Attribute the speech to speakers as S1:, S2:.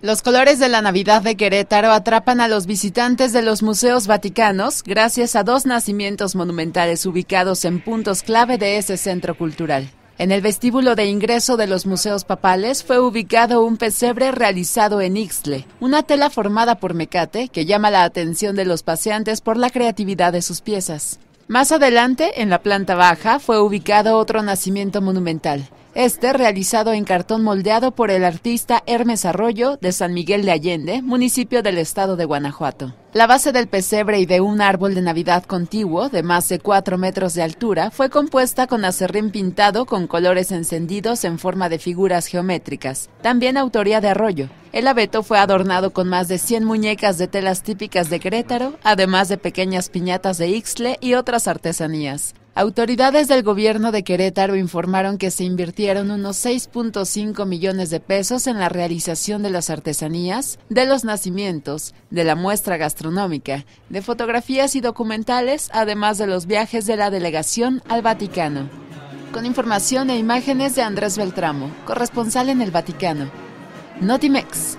S1: Los colores de la Navidad de Querétaro atrapan a los visitantes de los museos vaticanos gracias a dos nacimientos monumentales ubicados en puntos clave de ese centro cultural. En el vestíbulo de ingreso de los museos papales fue ubicado un pesebre realizado en Ixtle, una tela formada por mecate que llama la atención de los paseantes por la creatividad de sus piezas. Más adelante, en la planta baja, fue ubicado otro nacimiento monumental, este realizado en cartón moldeado por el artista Hermes Arroyo de San Miguel de Allende, municipio del estado de Guanajuato. La base del pesebre y de un árbol de Navidad contiguo, de más de 4 metros de altura, fue compuesta con acerrín pintado con colores encendidos en forma de figuras geométricas, también autoría de Arroyo. El abeto fue adornado con más de 100 muñecas de telas típicas de Querétaro, además de pequeñas piñatas de Ixtle y otras artesanías. Autoridades del gobierno de Querétaro informaron que se invirtieron unos 6.5 millones de pesos en la realización de las artesanías, de los nacimientos, de la muestra gastronómica, de fotografías y documentales, además de los viajes de la delegación al Vaticano. Con información e imágenes de Andrés Beltramo, corresponsal en el Vaticano. Notimex.